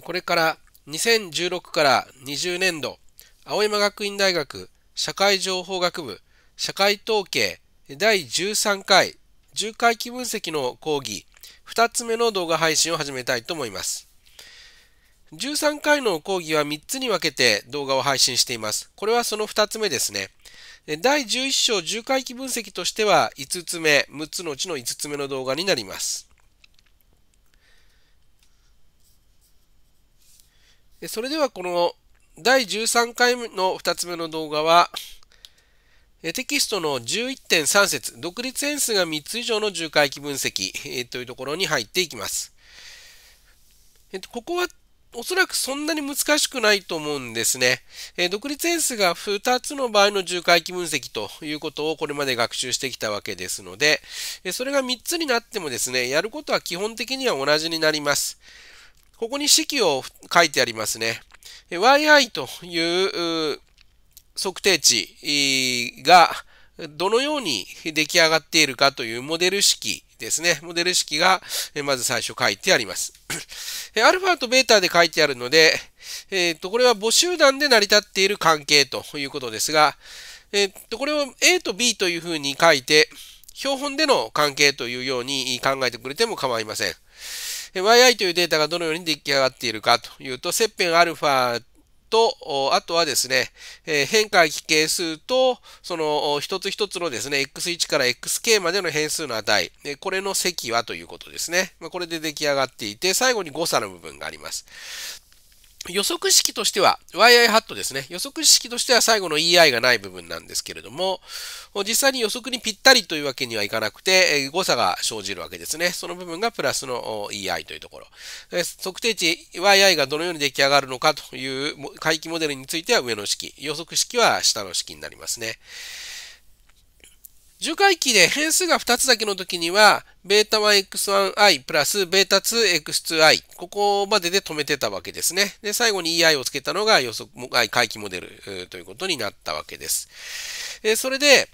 これから2016から20年度、青山学院大学社会情報学部社会統計第13回重回帰分析の講義2つ目の動画配信を始めたいと思います。13回の講義は3つに分けて動画を配信しています。これはその2つ目ですね。第11章10回帰分析としては5つ目、6つのうちの5つ目の動画になります。それではこの第13回の2つ目の動画は、テキストの11.3節、独立変数が3つ以上の重回帰分析というところに入っていきます。ここはおそらくそんなに難しくないと思うんですね。独立変数が2つの場合の重回帰分析ということをこれまで学習してきたわけですので、それが3つになってもですね、やることは基本的には同じになります。ここに式を書いてありますね。yi という測定値がどのように出来上がっているかというモデル式ですね。モデル式がまず最初書いてあります。アルファとベータで書いてあるので、えっ、ー、と、これは母集団で成り立っている関係ということですが、えっ、ー、と、これを A と B というふうに書いて、標本での関係というように考えてくれても構いません。yi というデータがどのように出来上がっているかというと、切片 α と、あとはですね、変化期係数と、その一つ一つのですね、x1 から xk までの変数の値、これの積はということですね。これで出来上がっていて、最後に誤差の部分があります。予測式としては、YI ハットですね。予測式としては最後の EI がない部分なんですけれども、実際に予測にぴったりというわけにはいかなくて、誤差が生じるわけですね。その部分がプラスの EI というところ。測定値 YI がどのように出来上がるのかという回帰モデルについては上の式。予測式は下の式になりますね。除回期で変数が2つだけの時には、β1x1i プラス β2x2i、ここまでで止めてたわけですね。で、最後に ei をつけたのが予測、回帰モデルということになったわけです。えそれで、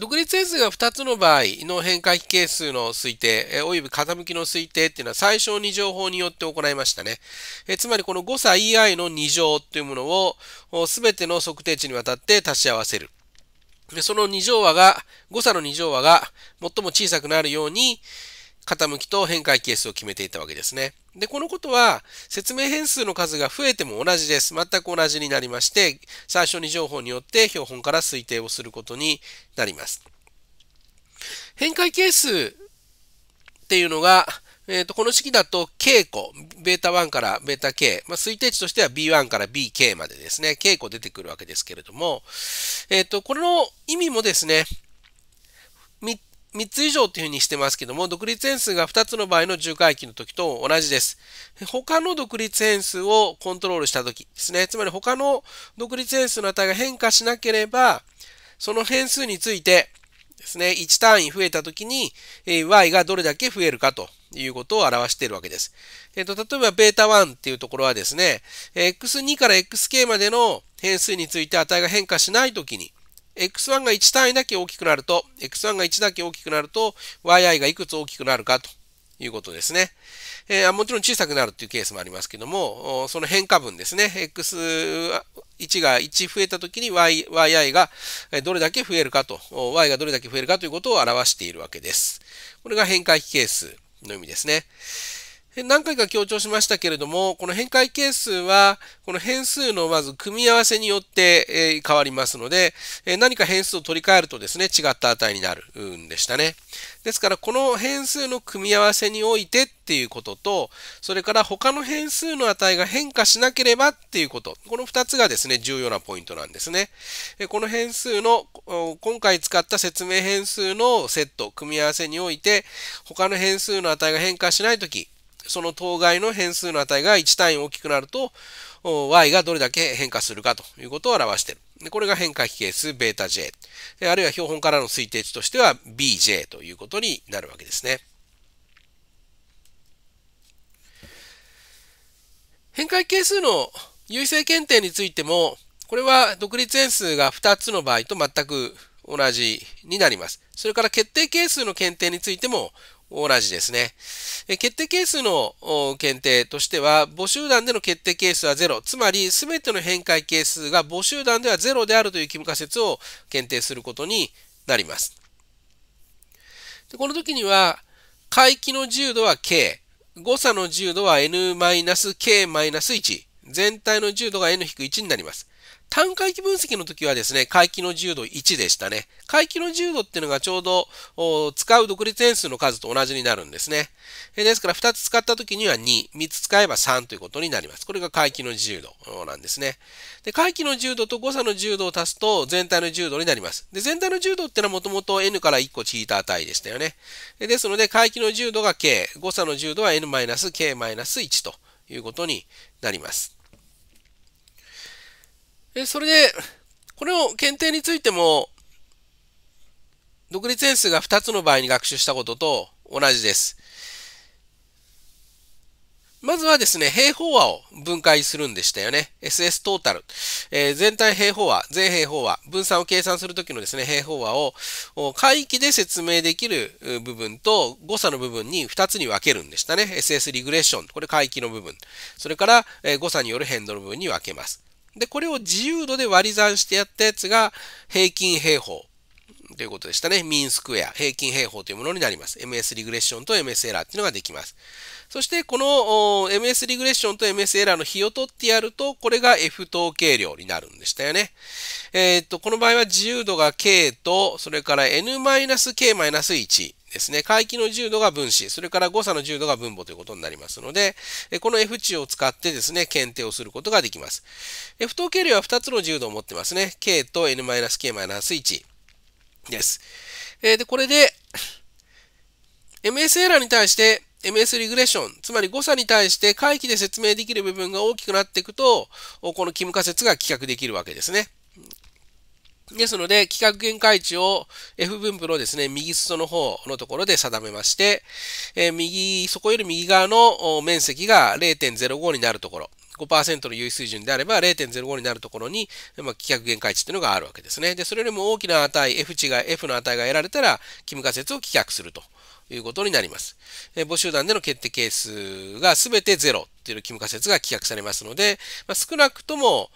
独立変数が2つの場合の変化帰係数の推定、えおよび傾きの推定っていうのは最小2乗法によって行いましたね。えつまりこの誤差 ei の2乗というものをすべての測定値にわたって足し合わせる。で、その2乗和が、誤差の2乗和が最も小さくなるように、傾きと変換係数を決めていたわけですね。で、このことは、説明変数の数が増えても同じです。全く同じになりまして、最初に情報によって標本から推定をすることになります。変換係数っていうのが、えっ、ー、と、この式だと稽古、ベータ1からベータ K、まあ、推定値としては B1 から BK までですね、稽古出てくるわけですけれども、えっ、ー、と、これの意味もですね、3, 3つ以上というふうにしてますけども、独立変数が2つの場合の重回帰の時と同じです。他の独立変数をコントロールした時ですね、つまり他の独立変数の値が変化しなければ、その変数について、ですね、1単位増えたときに、え y がどれだけ増えるかということを表しているわけです。えっ、と、例えば β1 っていうところはですね、x2 から xk までの変数について値が変化しないときに、x1 が1単位だけ大きくなると、x1 が1だけ大きくなると、yi がいくつ大きくなるかということですね。えー、もちろん小さくなるっていうケースもありますけども、その変化分ですね、x1 が1増えたときに y、yi がどれだけ増えるかと、y がどれだけ増えるかということを表しているわけです。これが変化比係数の意味ですね。何回か強調しましたけれども、この変換係数は、この変数のまず組み合わせによって、え変わりますので、え何か変数を取り替えるとですね、違った値になるんでしたね。ですから、この変数の組み合わせにおいてっていうことと、それから他の変数の値が変化しなければっていうこと、この2つがですね、重要なポイントなんですね。この変数の、今回使った説明変数のセット、組み合わせにおいて、他の変数の値が変化しないとき、その当該の変数の値が1単位大きくなると、y がどれだけ変化するかということを表している。でこれが変化比係数 βj。あるいは標本からの推定値としては bj ということになるわけですね。変化比係数の優位性検定についても、これは独立変数が2つの場合と全く同じになります。それから決定係数の検定についても同じですね。決定係数の検定としては、母集団での決定係数は0、つまりすべての変換係数が母集団では0であるという義務仮説を検定することになります。でこの時には、回帰の自由度は k、誤差の自由度は n-k-1、全体の自由度が n-1 になります。単回帰分析の時はですね、回帰の自由度1でしたね。回帰の自由度っていうのがちょうど使う独立変数の数と同じになるんですね。ですから2つ使った時には2、3つ使えば3ということになります。これが回帰の自由度なんですね。で、回帰の自由度と誤差の自由度を足すと全体の自由度になります。で、全体の自由度っていうのはもともと n から1個引いた値でしたよね。ですので、回帰の自由度が k、誤差の自由度は n-k-1 ということになります。で、それで、これを検定についても、独立変数が2つの場合に学習したことと同じです。まずはですね、平方和を分解するんでしたよね。SS トータル。えー、全体平方和、全平方和、分散を計算するときのですね、平方和を回帰で説明できる部分と誤差の部分に2つに分けるんでしたね。SS リグレッション。これ回帰の部分。それから、えー、誤差による変動の部分に分けます。で、これを自由度で割り算してやったやつが平均平方ということでしたね。ミンスクエア、平均平方というものになります。MS リグレッションと MS エラーっていうのができます。そして、この MS リグレッションと MS エラーの比を取ってやると、これが F 統計量になるんでしたよね。えー、っと、この場合は自由度が K と、それから N-K-1 ですね、回帰の重度が分子、それから誤差の重度が分母ということになりますので、この F 値を使ってですね、検定をすることができます。F 等計量は2つの重度を持ってますね。K と N-K-1 です。で、これで、MS エラーに対して MS リグレッション、つまり誤差に対して回帰で説明できる部分が大きくなっていくと、この帰無仮説が企却できるわけですね。ですので、規格限界値を F 分布のですね、右裾の方のところで定めまして、えー、右、そこより右側の面積が0.05になるところ、5%の優位水準であれば0.05になるところに、まあ、規格限界値というのがあるわけですね。で、それよりも大きな値、F 値が、F の値が得られたら、キム仮説を棄却するということになります。え母集団での決定係数が全て0っていうキム仮説が棄却されますので、まあ、少なくとも、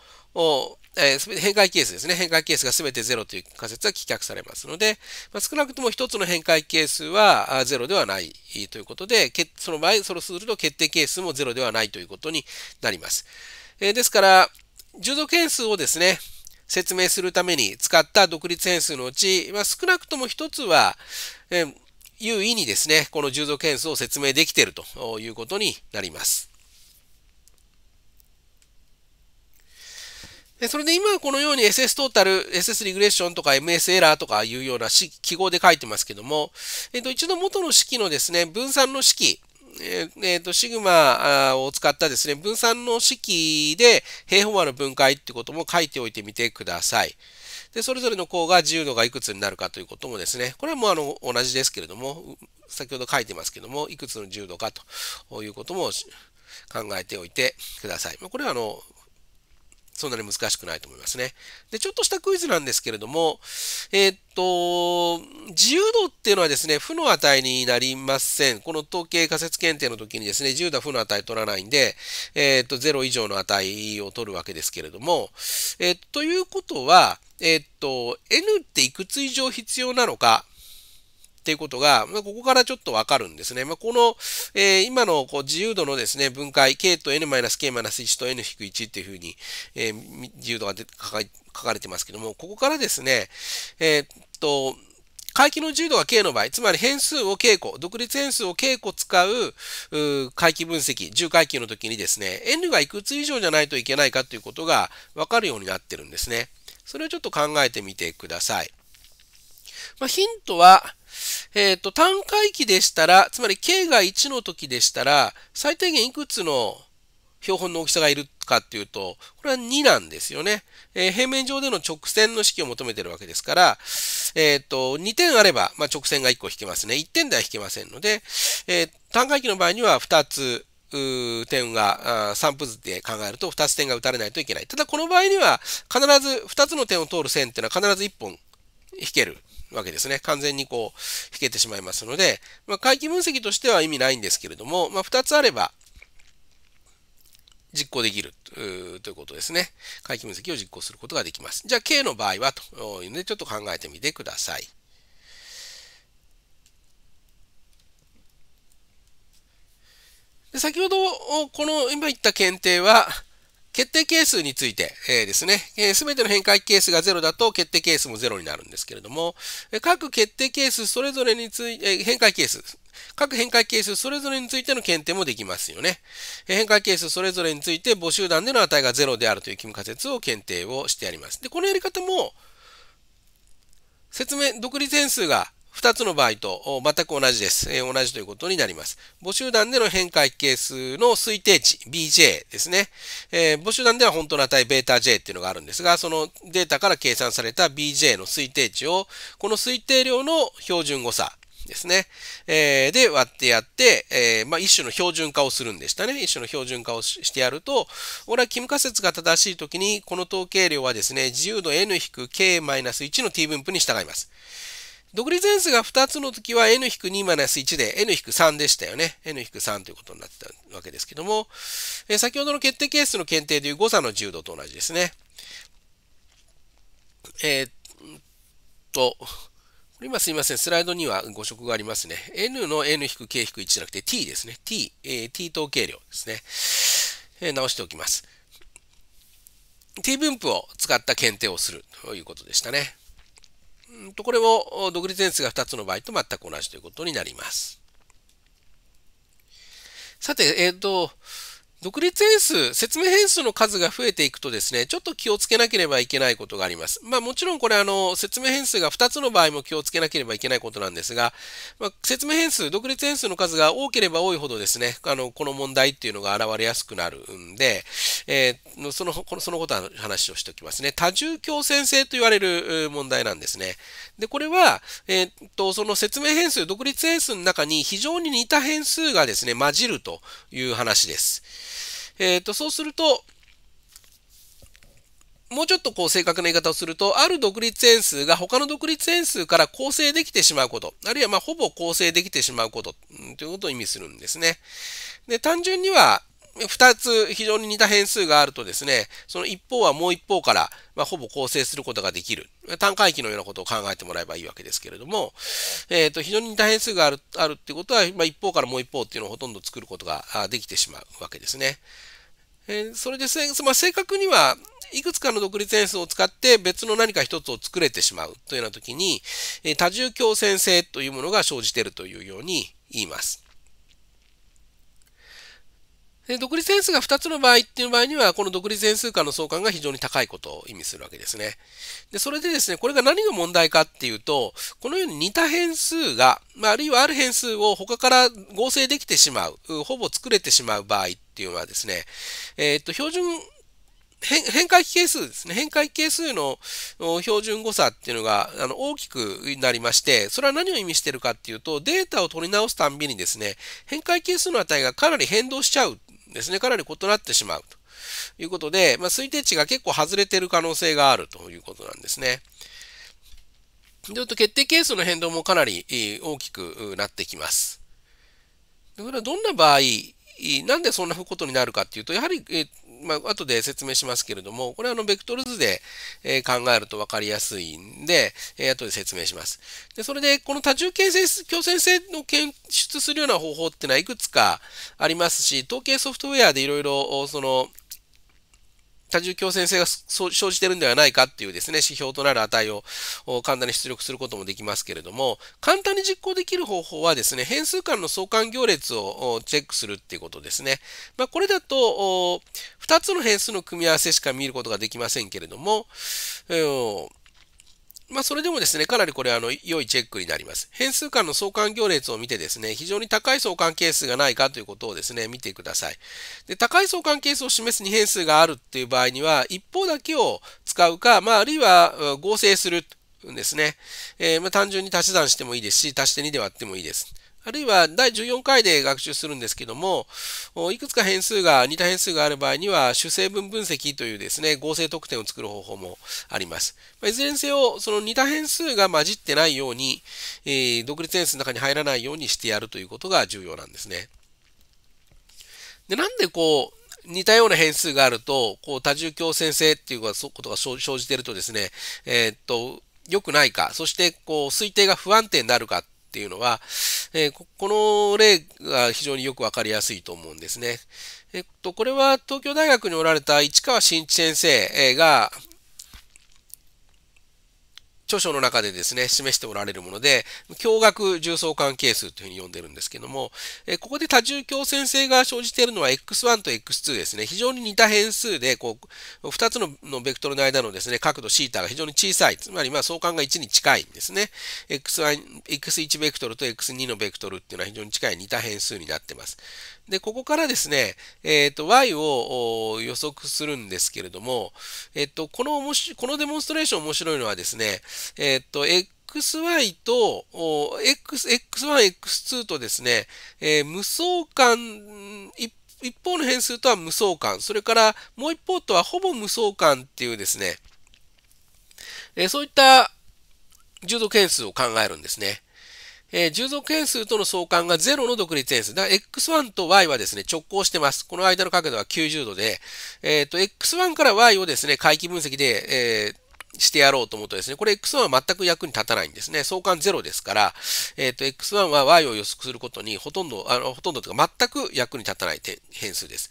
えー、変換係数ですね。変換係数が全て0という仮説は棄却されますので、まあ、少なくとも一つの変換係数は0ではないということで、その場合、それすると決定係数も0ではないということになります。えー、ですから、重度変数をですね、説明するために使った独立変数のうち、まあ、少なくとも一つは、えー、優位にですね、この従属変数を説明できているということになります。で、それで今はこのように SS トータル、SS リグレッションとか MS エラーとかいうような記号で書いてますけども、えっと、一度元の式のですね、分散の式、えっ、えー、と、シグマを使ったですね、分散の式で平方和の分解ってことも書いておいてみてください。で、それぞれの項が自由度がいくつになるかということもですね、これはもうあの、同じですけれども、先ほど書いてますけども、いくつの自由度かということも考えておいてください。これはあの、そんなに難しくないと思いますね。で、ちょっとしたクイズなんですけれども、えー、っと、自由度っていうのはですね、負の値になりません。この統計仮説検定の時にですね、自由度は負の値取らないんで、えー、っと、0以上の値を取るわけですけれども、えー、ということは、えっと、n っていくつ以上必要なのか、っていうことが、まあ、ここからちょっとわかるんですね。まあ、この、えー、今のこう自由度のですね、分解、k と n-k-1 と n-1 っていうふうに、えー、自由度が書かれてますけども、ここからですね、えー、っと、回帰の自由度が k の場合、つまり変数を k 個、独立変数を k 個使う回帰分析、重回帰の時にですね、n がいくつ以上じゃないといけないかということがわかるようになってるんですね。それをちょっと考えてみてください。まあ、ヒントは、えっ、ー、と、単回帰でしたら、つまり k が1の時でしたら、最低限いくつの標本の大きさがいるかっていうと、これは2なんですよね。えー、平面上での直線の式を求めてるわけですから、えっ、ー、と、2点あれば、まあ、直線が1個引けますね。1点では引けませんので、えー、単回帰の場合には2つ、点が散布図で考えると2つ点が打たれないといけない。ただこの場合には必ず2つの点を通る線っていうのは必ず1本引ける。わけですね。完全にこう、引けてしまいますので、まあ、回帰分析としては意味ないんですけれども、まあ、2つあれば、実行できるということですね。回帰分析を実行することができます。じゃあ、K の場合はというので、ちょっと考えてみてください。で先ほど、この今言った検定は、決定係数について、えー、ですね、す、えー、べ、ての変換係数が0だと決定係数も0になるんですけれども、え各決定係数それぞれについて、えー、変換係数、各変換係数それぞれについての検定もできますよね。えー、変換係数それぞれについて母集団での値が0であるという義務仮説を検定をしてあります。で、このやり方も、説明、独立変数が二つの場合と全く同じです。同じということになります。母集団での変化係数の推定値、BJ ですね。えー、母集団では本当の値、βj っていうのがあるんですが、そのデータから計算された BJ の推定値を、この推定量の標準誤差、ですね。えー、で、割ってやって、えー、まあ、一種の標準化をするんでしたね。一種の標準化をしてやると、俺は帰無仮説が正しいときに、この統計量はですね、自由度 n-k-1 の t 分布に従います。独立変数が2つの時は n-2-1 で n-3 でしたよね。n-3 ということになってたわけですけども、え先ほどの決定係数の検定という誤差の重度と同じですね。えー、っと、今すいません、スライドには誤色がありますね。n の n-k-1 じゃなくて t ですね。t、えー、t 統計量ですね、えー、直しておきます。t 分布を使った検定をするということでしたね。これも独立変数が2つの場合と全く同じということになります。さて、えっ、ー、と、独立変数、説明変数の数が増えていくとですね、ちょっと気をつけなければいけないことがあります。まあもちろんこれあの、説明変数が2つの場合も気をつけなければいけないことなんですが、まあ、説明変数、独立変数の数が多ければ多いほどですね、あの、この問題っていうのが現れやすくなるんで、えー、その、この、そのことは話をしておきますね。多重強線性と言われる問題なんですね。で、これは、えー、っと、その説明変数、独立変数の中に非常に似た変数がですね、混じるという話です。えっ、ー、と、そうすると、もうちょっとこう正確な言い方をすると、ある独立変数が他の独立変数から構成できてしまうこと、あるいはまほぼ構成できてしまうこと、ということを意味するんですね。で、単純には、2つ非常に似た変数があるとですね、その一方はもう一方から、まあ、ほぼ構成することができる。単回帰のようなことを考えてもらえばいいわけですけれども、えっ、ー、と、非常に似た変数がある、あるってことは、まあ、一方からもう一方っていうのをほとんど作ることができてしまうわけですね。えー、それでせ、まあ、正確にはいくつかの独立変数を使って別の何か一つを作れてしまうというような時に、えー、多重共線性というものが生じているというように言います。で、独立変数が2つの場合っていう場合には、この独立変数間の相関が非常に高いことを意味するわけですね。で、それでですね、これが何が問題かっていうと、このように似た変数が、まあ、あるいはある変数を他から合成できてしまう、ほぼ作れてしまう場合っていうのはですね、えー、っと、標準変変換比係数ですね。変換係数の標準誤差っていうのがあの大きくなりまして、それは何を意味してるかっていうと、データを取り直すたんびにですね、変換係数の値がかなり変動しちゃうですね、かなり異なってしまうということで、まあ、推定値が結構外れている可能性があるということなんですね。ちょっと決定係数の変動もかなり大きくなってきます。だかどんな場合、なんでそんなことになるかっていうと、やはり、えっまあ、後で説明しますけれども、これはあの、ベクトル図で、え考えると分かりやすいんで、え後で説明します。で、それで、この多重形成、強生性の検出するような方法っていうのはいくつかありますし、統計ソフトウェアでいろいろ、その、多重共制性が生じてるんではないかっていうですね、指標となる値を簡単に出力することもできますけれども、簡単に実行できる方法はですね、変数間の相関行列をチェックするっていうことですね。まあ、これだと、2つの変数の組み合わせしか見ることができませんけれども、えーまあ、それでもですね、かなりこれ、あの、良いチェックになります。変数間の相関行列を見てですね、非常に高い相関係数がないかということをですね、見てください。で、高い相関係数を示す2変数があるっていう場合には、一方だけを使うか、まあ、あるいは合成するんですね。えー、まあ、単純に足し算してもいいですし、足して2で割ってもいいです。あるいは第14回で学習するんですけども、いくつか変数が、似た変数がある場合には、主成分分析というですね、合成得点を作る方法もあります。まいずれにせよ、その似た変数が混じってないように、えー、独立変数の中に入らないようにしてやるということが重要なんですね。で、なんでこう、似たような変数があると、こう、多重共生性っていうことが生じているとですね、えー、っと、良くないか、そしてこう推定が不安定になるかっていうのは、えー、この例が非常によくわかりやすいと思うんですね。えっと、これは東京大学におられた市川新一先生が、著書の中でですね、示しておられるもので、驚愕重層関係数というふうに呼んでるんですけども、えここで多重共線性が生じているのは X1 と X2 ですね、非常に似た変数で、こう、2つのベクトルの間のですね、角度 θ が非常に小さい、つまりまあ相関が1に近いんですね。X1、X1 ベクトルと X2 のベクトルっていうのは非常に近い似た変数になってます。で、ここからですね、えっ、ー、と、y を予測するんですけれども、えっ、ー、と、この、このデモンストレーション面白いのはですね、えー、っと、XY と、X、1 X2 とですね、えー、無相関一一方の変数とは無相関、それからもう一方とはほぼ無相関っていうですね、えー、そういった従属変数を考えるんですね。えー、従属変数との相関が0の独立変数。だから x1 と y はですね、直行してます。この間の角度は90度で、えっ、ー、と、x1 から y をですね、回帰分析で、えー、してやろうと思うとですね、これ X1 は全く役に立たないんですね。相関0ですから、えっ、ー、と、X1 は Y を予測することにほとんど、あの、ほとんどというか全く役に立たない変数です。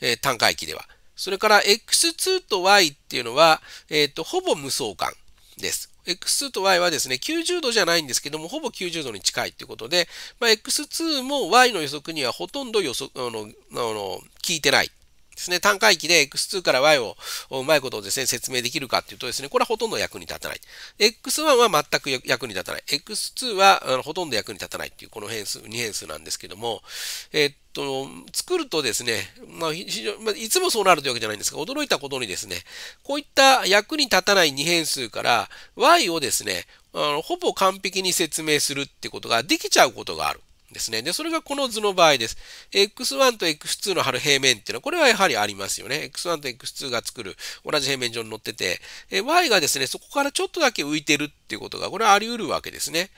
えー、単回帰では。それから X2 と Y っていうのは、えっ、ー、と、ほぼ無相関です。X2 と Y はですね、90度じゃないんですけども、ほぼ90度に近いということで、まあ、X2 も Y の予測にはほとんど予測、あの、あの、効いてないですね、単回帰で X2 から Y をうまいことをですね、説明できるかっていうとですね、これはほとんど役に立たない。X1 は全く役に立たない。X2 はあのほとんど役に立たないっていう、この変数、2変数なんですけども、えっと、作るとですね、まあ、非常まあ、いつもそうなるというわけじゃないんですが、驚いたことにですね、こういった役に立たない2変数から Y をですね、あのほぼ完璧に説明するってことができちゃうことがある。ですね。で、それがこの図の場合です。X1 と X2 の貼る平面っていうのは、これはやはりありますよね。X1 と X2 が作る同じ平面上に乗ってて、Y がですね、そこからちょっとだけ浮いてるっていうことが、これはあり得るわけですね。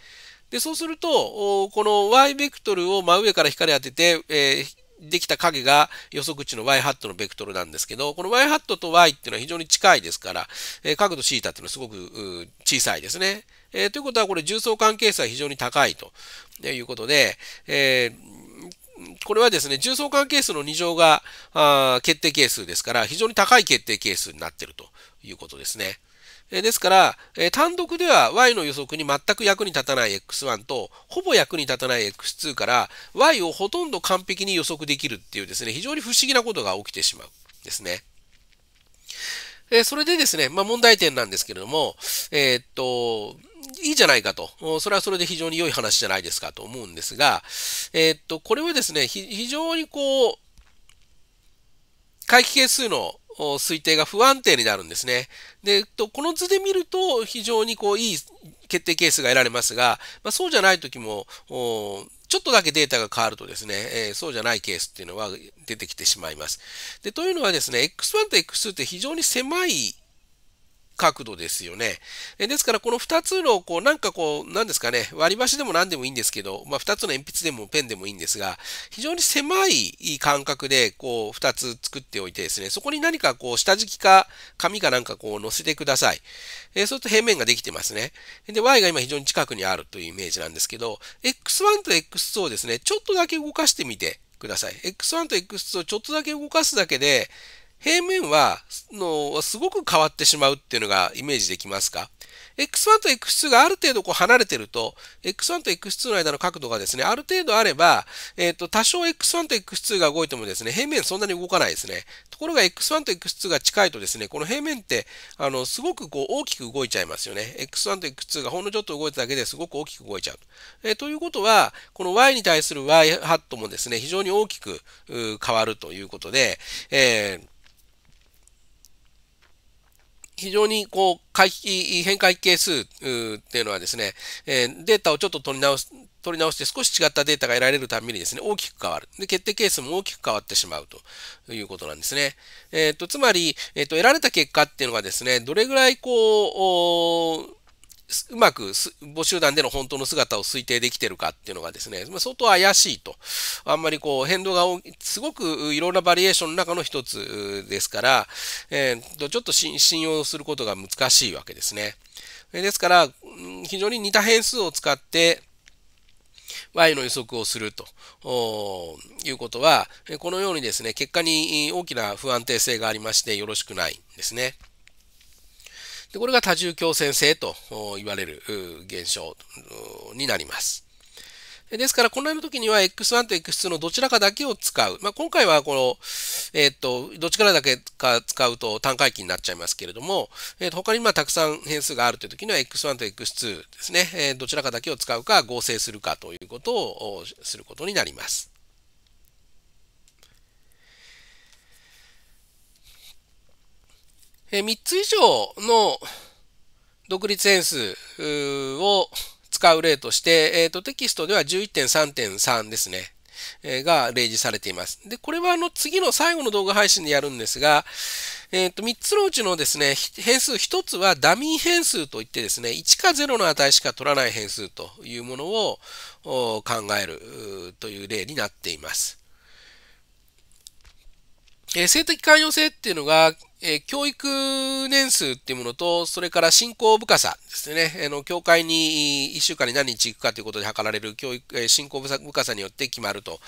で、そうすると、この Y ベクトルを真上から光当てて、えーできた影が予測値の y ハットのベクトルなんですけど、この y ハットと y っていうのは非常に近いですから、えー、角度 θ っていうのはすごく小さいですね。えー、ということはこれ重層関係性は非常に高いと。ということで、えー、これはですね、重相関係数の2乗があ決定係数ですから、非常に高い決定係数になっているということですね。ですから、単独では y の予測に全く役に立たない x1 と、ほぼ役に立たない x2 から、y をほとんど完璧に予測できるっていうですね、非常に不思議なことが起きてしまうですね。それでですね、まあ、問題点なんですけれども、えー、っと、いいじゃないかと。それはそれで非常に良い話じゃないですかと思うんですが、えー、っと、これはですね、非常にこう、回帰係数の推定が不安定になるんですね。で、この図で見ると非常にこういい決定係数が得られますが、まあ、そうじゃない時も、ちょっとだけデータが変わるとですね、えー、そうじゃないケースっていうのは出てきてしまいます。で、というのはですね、X1 と X2 って非常に狭い角度ですよね。えですから、この2つの、こう、なんかこう、なんですかね、割り箸でも何でもいいんですけど、まあ、2つの鉛筆でもペンでもいいんですが、非常に狭い感覚で、こう、2つ作っておいてですね、そこに何かこう、下敷きか、紙かなんかこう、乗せてください。えー、そうすると平面ができてますね。で、y が今非常に近くにあるというイメージなんですけど、x1 と x2 をですね、ちょっとだけ動かしてみてください。x1 と x2 をちょっとだけ動かすだけで、平面は、の、すごく変わってしまうっていうのがイメージできますか X1 と X2 がある程度こう離れてると、X1 と X2 の間の角度がですね、ある程度あれば、えっ、ー、と、多少 X1 と X2 が動いてもですね、平面そんなに動かないですね。ところが X1 と X2 が近いとですね、この平面って、あの、すごくこう大きく動いちゃいますよね。X1 と X2 がほんのちょっと動いただけですごく大きく動いちゃう。えー、ということは、この Y に対する Y ハットもですね、非常に大きく変わるということで、えー非常にこう回帰変換係数っていうのはですね、えデータをちょっと取り直す、取り直して少し違ったデータが得られるたびにですね、大きく変わる。で、決定ケースも大きく変わってしまうということなんですね。えっ、ー、と、つまり、えっ、ー、と、得られた結果っていうのがですね、どれぐらいこう、うまく募集団での本当の姿を推定できてるかっていうのがですね、ま相当怪しいと。あんまりこう変動が大きすごくいろんなバリエーションの中の一つですから、えー、ちょっと信用することが難しいわけですね。ですから、非常に似た変数を使って、y の予測をするということは、このようにですね、結果に大きな不安定性がありましてよろしくないんですね。でこれが多重強戦性と言われる現象になります。ですから、この辺の時には X1 と X2 のどちらかだけを使う。まあ、今回はこの、えっ、ー、と、どっちからだけか使うと単回帰になっちゃいますけれども、えー、他にまあたくさん変数があるという時には X1 と X2 ですね、えー、どちらかだけを使うか合成するかということをすることになります。え3つ以上の独立変数を使う例として、えっ、と、テキストでは11.3.3ですね。えが例示されています。で、これはあの次の最後の動画配信でやるんですが、えっ、ー、と、3つのうちのですね、変数1つはダミー変数といってですね、1か0の値しか取らない変数というものを考えるという例になっています。えー、性的寛容性っていうのが、えー、教育年数っていうものと、それから信仰深さですね。あの、教会に1週間に何日行くかということで測られる教育、えー、信仰深さによって決まると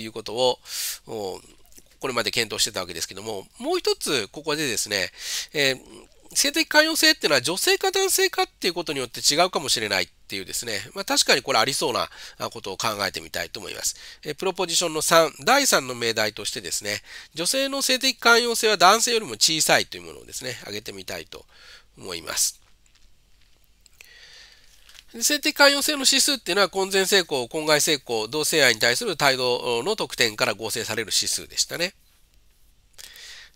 いうことを、これまで検討してたわけですけども、もう一つ、ここでですね、えー性的寛容性っていうのは女性か男性かっていうことによって違うかもしれないっていうですね、まあ、確かにこれありそうなことを考えてみたいと思います。えプロポジションの3、第3の命題としてですね、女性の性的寛容性は男性よりも小さいというものをですね、挙げてみたいと思います。性的寛容性の指数っていうのは婚前成功、婚外成功、同性愛に対する態度の特典から合成される指数でしたね。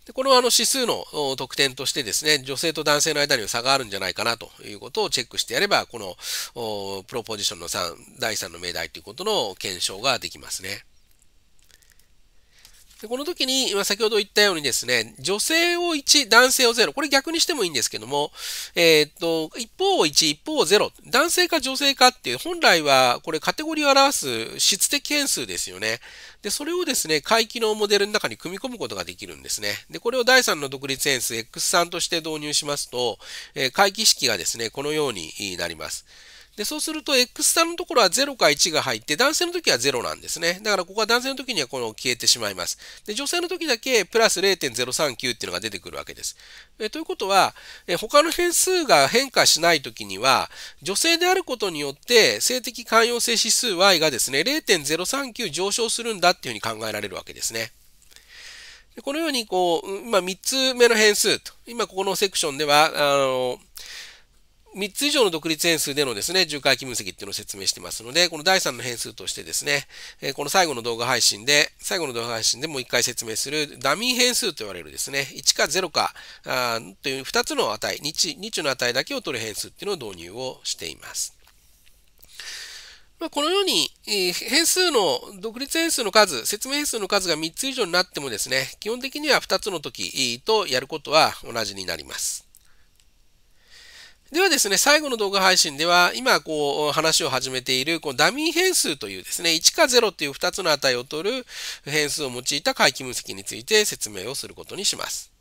でこれはあの指数の得点としてですね、女性と男性の間には差があるんじゃないかなということをチェックしてやれば、このプロポジションの3、第3の命題ということの検証ができますね。でこの時に、今先ほど言ったようにですね、女性を1、男性を0。これ逆にしてもいいんですけども、えー、っと、一方を1、一方を0。男性か女性かっていう、本来はこれカテゴリーを表す質的変数ですよね。で、それをですね、回帰のモデルの中に組み込むことができるんですね。で、これを第3の独立変数 X3 として導入しますと、えー、回帰式がですね、このようになります。で、そうすると、X 単のところは0か1が入って、男性の時は0なんですね。だから、ここは男性の時にはこの消えてしまいます。で、女性の時だけ、プラス0.039っていうのが出てくるわけです。えということは、え他の変数が変化しない時には、女性であることによって、性的寛容性指数 Y がですね、0.039上昇するんだっていうふうに考えられるわけですね。このように、こう、ま3つ目の変数と、今ここのセクションでは、あの、3つ以上の独立変数でのですね、重回帰分析っていうのを説明してますので、この第3の変数としてですね、えこの最後の動画配信で、最後の動画配信でもう一回説明するダミー変数と言われるですね、1か0かあという2つの値、日、日中の値だけを取る変数っていうのを導入をしています。まこのように、変数の、独立変数の数、説明変数の数が3つ以上になってもですね、基本的には2つの時とやることは同じになります。ではですね、最後の動画配信では、今こう話を始めている、このダミー変数というですね、1か0っていう2つの値を取る変数を用いた回帰分析について説明をすることにします。